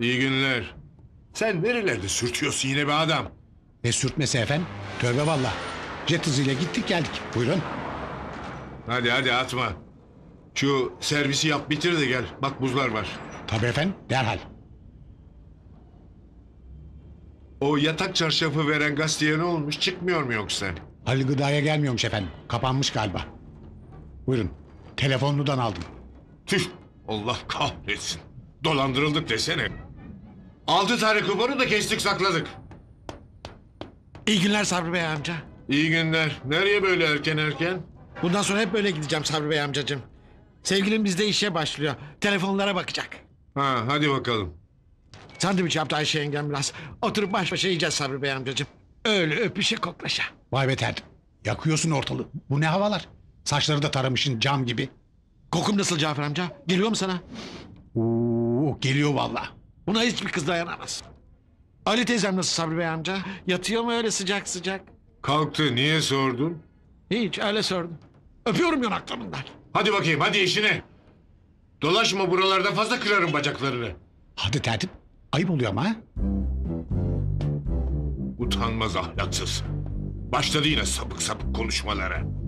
İyi günler. Sen nerelerde sürtüyorsun yine be adam? Ne sürtmesi efendim? Tövbe valla. Jet hızıyla gittik geldik. Buyurun. Hadi hadi atma. Şu servisi yap bitir de gel. Bak buzlar var. Tabii efendim derhal. O yatak çarşafı veren gazeteye ne olmuş? Çıkmıyor mu yoksa? Halil Gıda'ya gelmiyormuş efendim. Kapanmış galiba. Buyurun. Telefonunudan aldım. Tüh! Allah kahretsin. Dolandırıldık desene. Altı tane kumarı da kestik sakladık. İyi günler Sabri Bey amca. İyi günler. Nereye böyle erken erken? Bundan sonra hep böyle gideceğim Sabri Bey amcacığım. Sevgilim bizde işe başlıyor. Telefonlara bakacak. Ha hadi bakalım. Sandviç yaptı Ayşe yengem biraz. Oturup baş başa yiyeceğiz Sabri Bey amcacığım. Öyle öpüşe koklaşa. Vay be Terdim. Yakıyorsun ortalığı. Bu ne havalar? Saçları da taramışın cam gibi. Kokum nasıl Cafer amca? Geliyor mu sana? Oo, geliyor vallahi. Buna hiçbir kız dayanamaz. Ali teyzem nasıl Sabri Bey amca? Yatıyor mu öyle sıcak sıcak? Kalktı niye sordun? Hiç öyle sordum. Öpüyorum yanaklarından. Hadi bakayım hadi işine. Dolaşma buralarda fazla kırarım bacaklarını. Hadi tertip. Ayıp oluyor ama ha? Utanmaz ahlaksız. Başladı yine sapık sapık konuşmalara.